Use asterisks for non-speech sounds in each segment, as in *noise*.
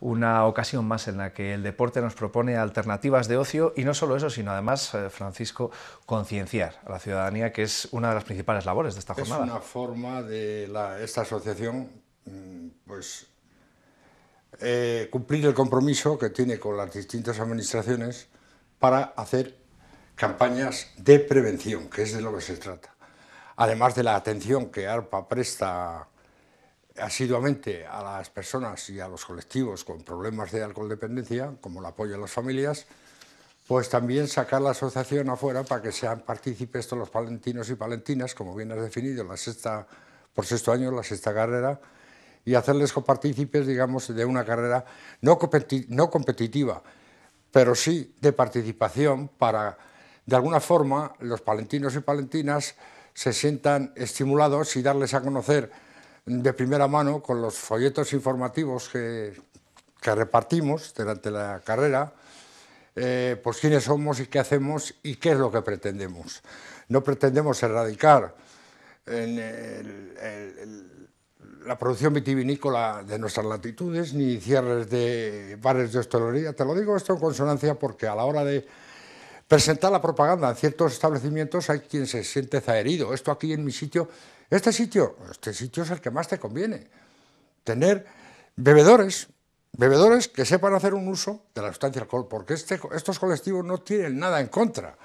una ocasión más en la que el deporte nos propone alternativas de ocio y no solo eso, sino además, eh, Francisco, concienciar a la ciudadanía, que es una de las principales labores de esta jornada. Es una forma de esta asociación, mm, pues, eh, cumplir el compromiso que tiene con las distintas administraciones para hacer campañas de prevención, que es de lo que se trata. Además de la atención que ARPA presta asiduamente a las personas y a los colectivos con problemas de alcohol dependencia, como el apoyo a las familias, pues también sacar la asociación afuera para que sean partícipes todos los palentinos y palentinas, como bien has definido, por sexto año, la sexta carrera, y hacerles copartícipes, digamos, de una carrera no competitiva, pero sí de participación para, de alguna forma, los palentinos y palentinas se sientan estimulados y darles a conocer de primera mano con los folletos informativos que, que repartimos durante la carrera, eh, pues quiénes somos y qué hacemos y qué es lo que pretendemos. No pretendemos erradicar la producción vitivinícola de nuestras latitudes ni cierres de bares de hostelería. Te lo digo esto en consonancia porque a la hora de presentar la propaganda en ciertos establecimientos hay quien se siente zaherido. Esto aquí en mi sitio este sitio, este sitio es el que más te conviene. Tener bebedores, bebedores que sepan hacer un uso de la sustancia alcohol, porque este estos colectivos no tienen nada en contra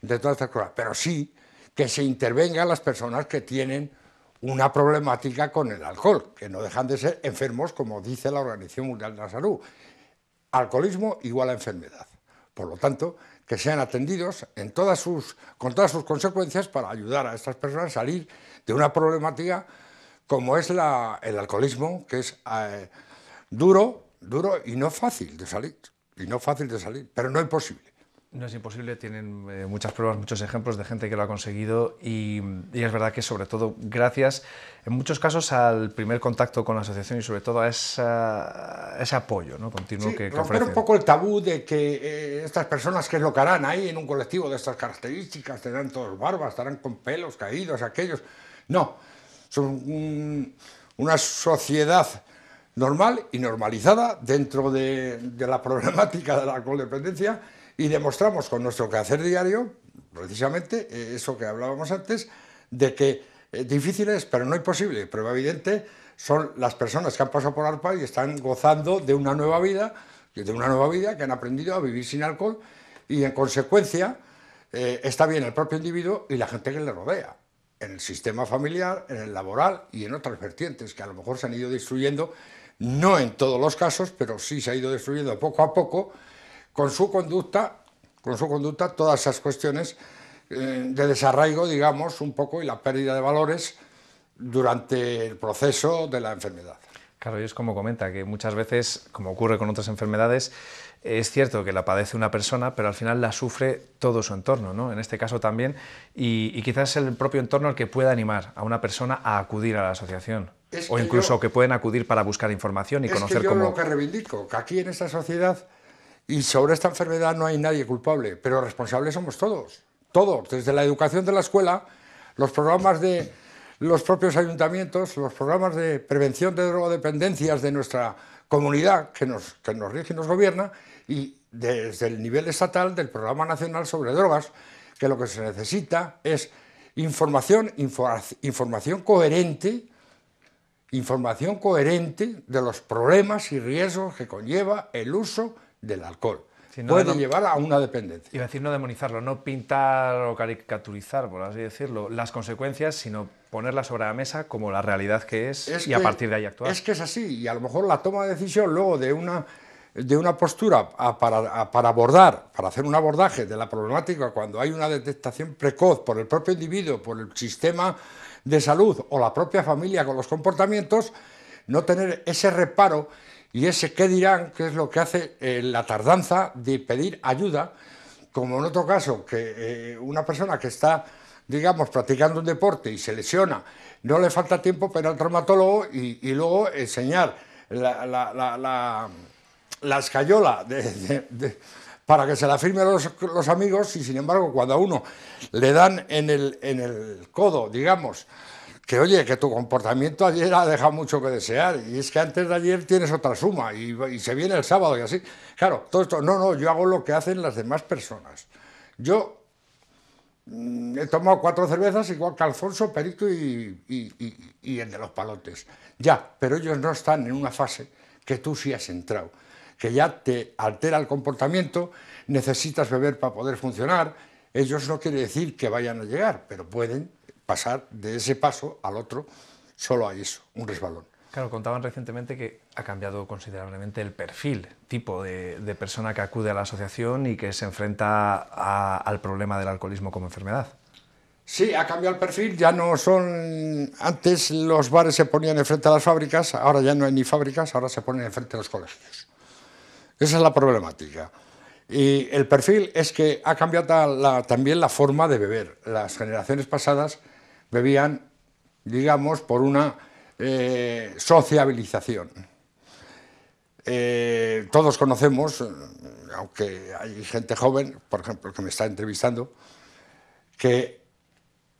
de toda esta cosa pero sí que se intervengan las personas que tienen una problemática con el alcohol, que no dejan de ser enfermos, como dice la Organización Mundial de la Salud. Alcoholismo igual a enfermedad. Por lo tanto, que sean atendidos en todas sus, con todas sus consecuencias para ayudar a estas personas a salir de una problemática como es el alcoholismo, que es eh, duro, duro y no fácil de salir, y no fácil de salir, pero no imposible. No es imposible, tienen eh, muchas pruebas, muchos ejemplos de gente que lo ha conseguido y, es verdad que sobre todo gracias en muchos casos al primer contacto con la asociación y sobre todo a, ese apoyo ¿no? continuo que, que romper un poco el tabú de que eh, estas personas que es lo que harán ahí en un colectivo de estas características, tendrán todos barbas, estarán con pelos caídos, aquellos. No, son una sociedad normal y normalizada dentro de, la problemática de la codependencia y demostramos con nuestro quehacer diario, precisamente, eh, eso que hablábamos antes, de que eh, difíciles, pero no imposible, prueba evidente, son las personas que han pasado por ARPA y están gozando de una nueva vida, de una nueva vida que han aprendido a vivir sin alcohol y en consecuencia eh, está bien el propio individuo y la gente que le rodea, en el sistema familiar, en el laboral y en otras vertientes que a lo mejor se han ido destruyendo, no en todos los casos, pero sí se ha ido destruyendo poco a poco con su conducta, con su conducta todas esas cuestiones eh, de desarraigo, digamos, un poco, y la pérdida de valores durante el proceso de la enfermedad. Claro, y es como comenta, que muchas veces, como ocurre con otras enfermedades, es cierto que la padece una persona, pero al final la sufre todo su entorno, ¿no? En este caso también, y, quizás es el propio entorno el que pueda animar a una persona a acudir a la asociación. o incluso que pueden acudir para buscar información y conocer que yo lo que reivindico, que aquí en esta sociedad y sobre esta enfermedad no hay nadie culpable, pero responsables somos todos, todos, desde la educación de la escuela, los programas de los propios ayuntamientos, los programas de prevención de drogodependencias de nuestra comunidad que nos, que nos rige y nos gobierna, y desde el nivel estatal del Programa Nacional sobre Drogas, que lo que se necesita es información, información coherente, información coherente de los problemas y riesgos que conlleva el uso del alcohol. puede llevar a una dependencia. y decir no demonizarlo, no pintar o caricaturizar, por así decirlo, las consecuencias, sino ponerlas sobre la mesa como la realidad que es, y a partir de ahí actuar. Es que es así, y a lo mejor la toma de decisión luego de una, de una postura para, para, abordar, para hacer un abordaje de la problemática cuando hay una detectación precoz por el propio individuo, por el sistema de salud o la propia familia con los comportamientos, no tener ese reparo y ese qué dirán, que es lo que hace eh, la tardanza de pedir ayuda, como en otro caso, que eh, una persona que está, digamos, practicando un deporte y se lesiona, no le falta tiempo para al traumatólogo y, luego enseñar la, escayola para que se la firmen los, los, amigos y sin embargo cuando a uno le dan en el, en el codo, digamos, que oye, que tu comportamiento ayer ha dejado mucho que desear, y es que antes de ayer tienes otra suma, y, se viene el sábado y así. Claro, todo esto, no, no, yo hago lo que hacen las demás personas. Yo mm, he tomado cuatro cervezas, igual que Alfonso, Perito y, y el de los palotes. Ya, pero ellos no están en una fase que tú sí has entrado, que ya te altera el comportamiento, necesitas beber para poder funcionar. Ellos no quiere decir que vayan a llegar, pero pueden pasar de ese paso al otro, solo hay eso, un resbalón. Claro, contaban recientemente que ha cambiado considerablemente el perfil, tipo de, persona que acude a la asociación y que se enfrenta al problema del alcoholismo como enfermedad. Sí, ha cambiado el perfil, ya no son... Antes los bares se ponían enfrente a las fábricas, ahora ya no hay ni fábricas, ahora se ponen enfrente a los colegios. Esa es la problemática. Y el perfil es que ha cambiado también la forma de beber. Las generaciones pasadas bebían, digamos, por una eh, sociabilización. Eh, todos conocemos, eh, aunque hay gente joven, por ejemplo, que me está entrevistando, que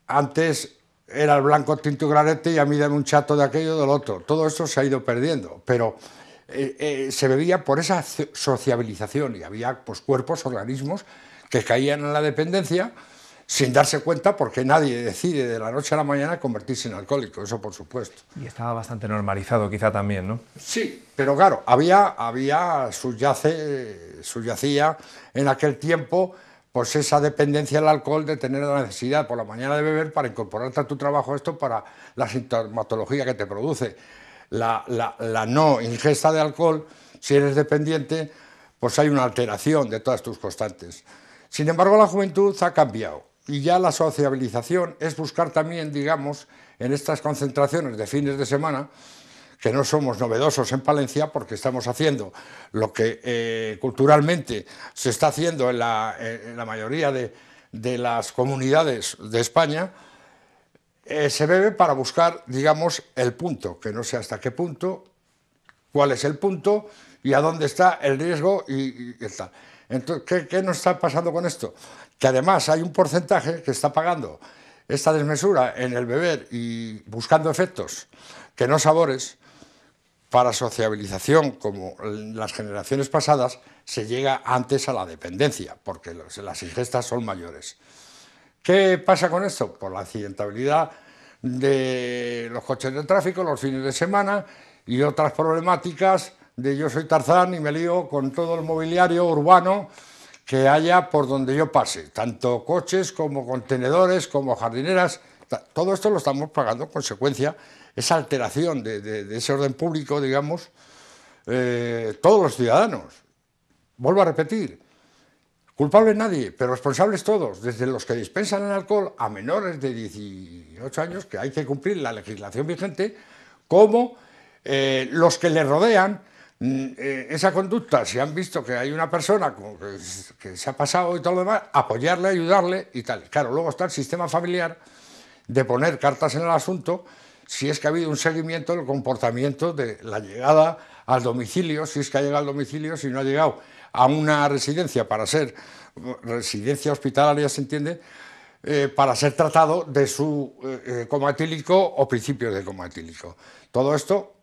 antes era el blanco tinto y y a mí dame un chato de aquello del otro. Todo eso se ha ido perdiendo, pero se bebía por esa sociabilización y había pues, cuerpos, organismos que caían en la dependencia sin darse cuenta porque nadie decide de la noche a la mañana convertirse en alcohólico, eso por supuesto. Y estaba bastante normalizado quizá también, ¿no? Sí, pero claro, había, había su subyacía en aquel tiempo pues esa dependencia al alcohol de tener la necesidad por la mañana de beber para incorporarte a tu trabajo esto para la sintomatología que te produce. la no ingesta de alcohol, si eres dependiente, pues hay una alteración de todas tus constantes. Sin embargo, la juventud ha cambiado y ya la sociabilización es buscar también, digamos, en estas concentraciones de fines de semana, que no somos novedosos en Palencia porque estamos haciendo lo que eh, culturalmente se está haciendo en la, eh, mayoría de, las comunidades de España, eh, se bebe para buscar, digamos, el punto, que no sé hasta qué punto, cuál es el punto y a dónde está el riesgo y, y tal. Entonces, ¿qué, nos está pasando con esto? Que además hay un porcentaje que está pagando esta desmesura en el beber y buscando efectos que no sabores para sociabilización, como las generaciones pasadas, se llega antes a la dependencia, porque las ingestas son mayores. ¿Qué pasa con esto? Por la accidentabilidad de los coches de tráfico, los fines de semana y otras problemáticas de yo soy Tarzán y me lío con todo el mobiliario urbano que haya por donde yo pase, tanto coches como contenedores, como jardineras. Todo esto lo estamos pagando en consecuencia, esa alteración de, ese orden público, digamos, eh, todos los ciudadanos. Vuelvo a repetir, culpable nadie, pero responsables todos, desde los que dispensan el alcohol a menores de 18 años, que hay que cumplir la legislación vigente, como eh, los que le rodean, Mm, eh, esa conducta, si han visto que hay una persona que, se ha pasado y todo lo demás, apoyarle, ayudarle y tal. Claro, luego está el sistema familiar de poner cartas en el asunto si es que ha habido un seguimiento del comportamiento de la llegada al domicilio, si es que ha llegado al domicilio, si no ha llegado a una residencia para ser residencia hospitalaria, se entiende, eh, para ser tratado de su eh, eh o principio de coma Todo esto,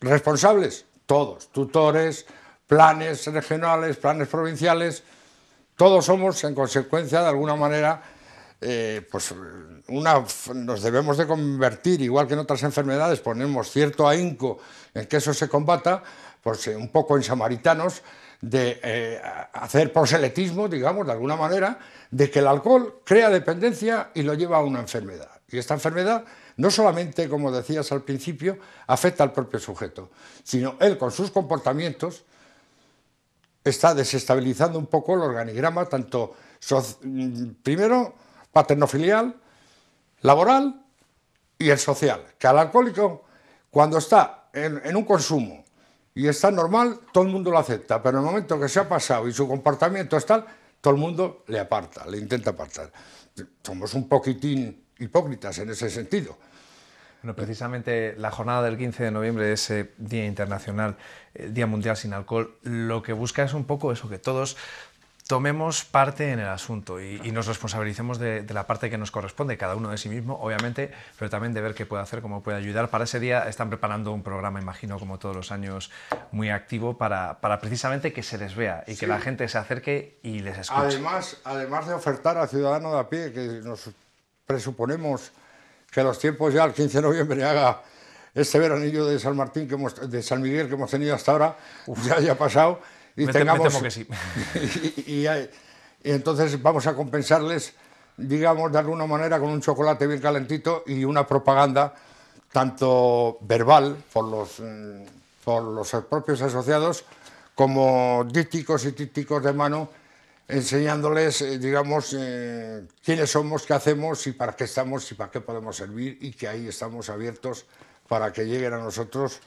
responsables, todos, tutores, planes regionales, planes provinciales, todos somos en consecuencia de alguna manera, eh, pues nos debemos de convertir, igual que en otras enfermedades ponemos cierto ahínco en que eso se combata, pues eh, un poco en samaritanos, de eh, hacer proseletismo, digamos, de alguna manera, de que el alcohol crea dependencia y lo lleva a una enfermedad. Y esta enfermedad no solamente, como decías al principio, afecta al propio sujeto, sino él con sus comportamientos está desestabilizando un poco el organigrama, tanto primero paternofilial, laboral y el social. Que al alcohólico, cuando está en, un consumo y está normal, todo el mundo lo acepta, pero en el momento que se ha pasado y su comportamiento es tal, todo el mundo le aparta, le intenta apartar. Somos un poquitín hipócritas en ese sentido. Bueno, precisamente la jornada del 15 de noviembre, ese Día Internacional, Día Mundial sin Alcohol, lo que busca es un poco eso, que todos tomemos parte en el asunto y, nos responsabilicemos de, la parte que nos corresponde, cada uno de sí mismo, obviamente, pero también de ver qué puede hacer, cómo puede ayudar. Para ese día están preparando un programa, imagino, como todos los años, muy activo para, para precisamente que se les vea y que la gente se acerque y les escuche. Además, además de ofertar al ciudadano de a pie, que nos presuponemos que los tiempos ya el 15 de noviembre haga este veranillo de San Martín, que hemos, de San Miguel que hemos tenido hasta ahora, ya haya pasado y tengamos... y, entonces vamos a compensarles, digamos, de alguna manera con un chocolate bien calentito y una propaganda tanto verbal por los, mm, por los propios asociados como díticos y títicos de mano enseñándoles, eh, digamos, eh, quiénes somos, qué hacemos y para qué estamos y para qué podemos servir y que ahí estamos abiertos para que lleguen a nosotros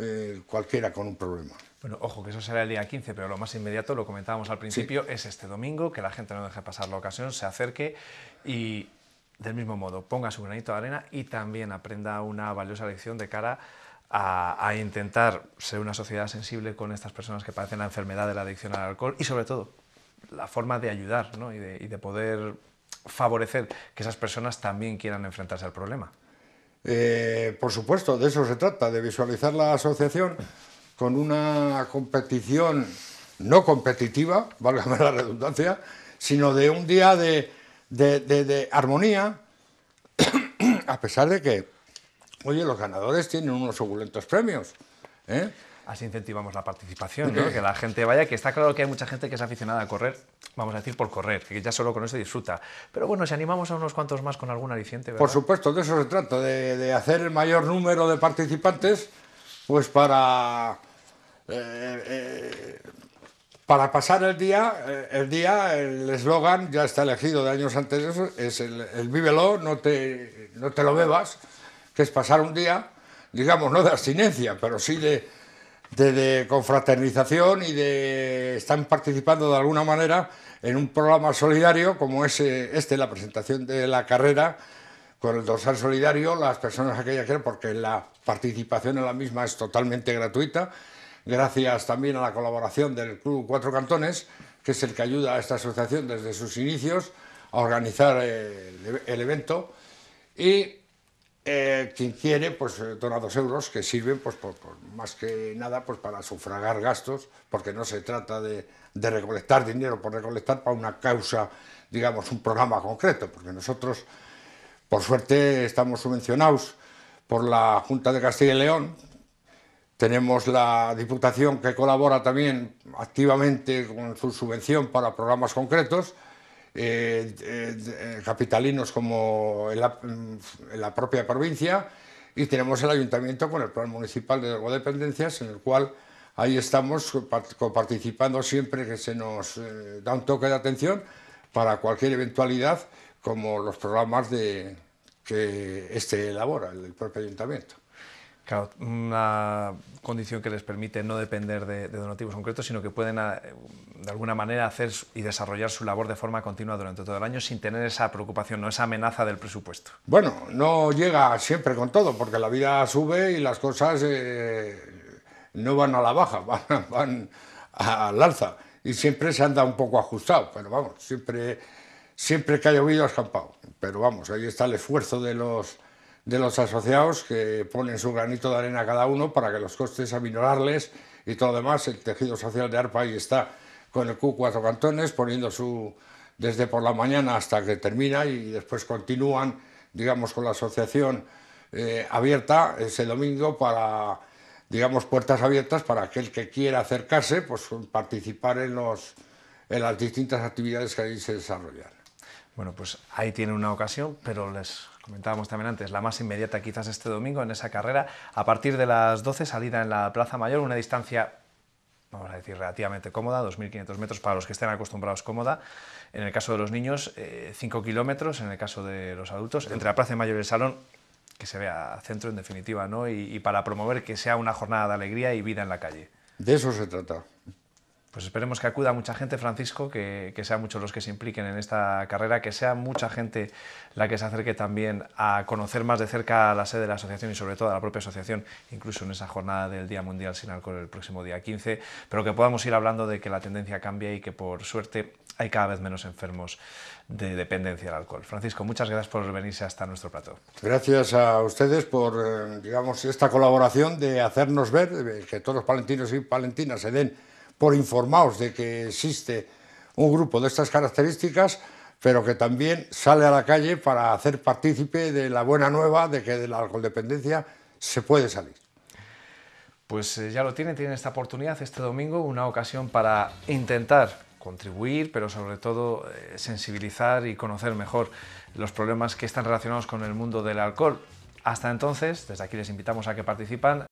eh, cualquiera con un problema. Bueno, ojo, que eso será el día 15, pero lo más inmediato, lo comentábamos al principio, es este domingo, que la gente no deje pasar la ocasión, se acerque y del mismo modo ponga su granito de arena y también aprenda una valiosa lección de cara a, a intentar ser una sociedad sensible con estas personas que padecen la enfermedad de la adicción al alcohol y sobre todo la forma de ayudar y, de, poder favorecer que esas personas también quieran enfrentarse al problema. Eh, por supuesto, de eso se trata, de visualizar la asociación con una competición no competitiva, *laughs* válgame la redundancia, sino de un día de, armonía, *clears throat* a pesar de que, oye, los ganadores tienen unos suculentos premios. ¿eh? Así incentivamos la participación, que la gente vaya, que está claro que hay mucha gente que es aficionada a correr, vamos a decir por correr, que ya solo con eso disfruta. Pero bueno, si animamos a unos cuantos más con algún aliciente. Por supuesto, de eso se trata, de, hacer el mayor número de participantes, pues para. Eh, eh, para pasar el día, eh, el día, el eslogan ya está elegido de años antes, es el, el, vívelo, no te, no te lo bebas, que es pasar un día, digamos, no de abstinencia, pero sí de, de, confraternización y de están participando de alguna manera en un programa solidario como es eh, este, la presentación de la carrera con el dorsal solidario, las personas aquellas que porque la participación en la misma es totalmente gratuita, gracias también a la colaboración del Club Cuatro Cantones, que es el que ayuda a esta asociación desde sus inicios a organizar eh, el, el evento. Y eh, quien quiere, pues donados eh, euros que sirven, pues, por, más que nada, pues para sufragar gastos, porque no se trata de, recolectar dinero por recolectar para una causa, digamos, un programa concreto, porque nosotros, por suerte, estamos subvencionados por la Junta de Castilla y León, tenemos la Diputación que colabora también activamente con su subvención para programas concretos, eh, eh, eh, capitalinos como en la, propia provincia y tenemos el ayuntamiento con el plan municipal de dependencias en el cual ahí estamos participando siempre que se nos da un toque de atención para cualquier eventualidad como los programas que este elabora, el propio ayuntamiento. Claro, una condición que les permite no depender de, donativos concretos, sino que pueden eh, de alguna manera hacer y desarrollar su labor de forma continua durante todo el año sin tener esa preocupación, no esa amenaza del presupuesto. Bueno, no llega siempre con todo, porque la vida sube y las cosas eh, no van a la baja, *laughs* van, al alza. Y siempre se anda un poco ajustado, pero vamos, siempre, siempre que ha llovido ha escampado. Pero vamos, ahí está el esfuerzo de los de los asociados que ponen su granito de arena cada uno para que los costes aminorarles y todo lo demás. El tejido social de ARPA ahí está con el Q cuatro cantones, poniendo su desde por la mañana hasta que termina y después continúan, digamos, con la asociación eh, abierta ese domingo para, digamos, puertas abiertas para aquel que quiera acercarse, pues participar en, los, en las distintas actividades que ahí se desarrollan. Bueno, pues ahí tiene una ocasión, pero les comentábamos también antes, la más inmediata quizás este domingo en esa carrera. A partir de las 12, salida en la Plaza Mayor, una distancia, vamos a decir, relativamente cómoda, 2.500 metros para los que estén acostumbrados cómoda. En el caso de los niños, 5 eh, kilómetros, en el caso de los adultos, entre la Plaza Mayor y el Salón, que se vea centro en definitiva, ¿no? y para promover que sea una jornada de alegría y vida en la calle. De eso se trata. Pues esperemos que acuda mucha gente, Francisco, que, sean muchos los que se impliquen en esta carrera, que sea mucha gente la que se acerque también a conocer más de cerca la sede de la asociación y sobre todo a la propia asociación, incluso en esa jornada del Día Mundial sin Alcohol el próximo día 15, pero que podamos ir hablando de que la tendencia cambia y que por suerte hay cada vez menos enfermos de dependencia del alcohol. Francisco, muchas gracias por venirse hasta nuestro plato. Gracias a ustedes por, eh, digamos, esta colaboración de hacernos ver, eh, que todos los palentinos y palentinas se den por informaros de que existe un grupo de estas características, pero que también sale a la calle para hacer partícipe de la buena nueva de que de la alcoholdependencia se puede salir. Pues eh, ya lo tienen, tienen esta oportunidad este domingo, una ocasión para intentar contribuir, pero sobre todo eh, sensibilizar y conocer mejor los problemas que están relacionados con el mundo del alcohol. Hasta entonces, desde aquí les invitamos a que participan.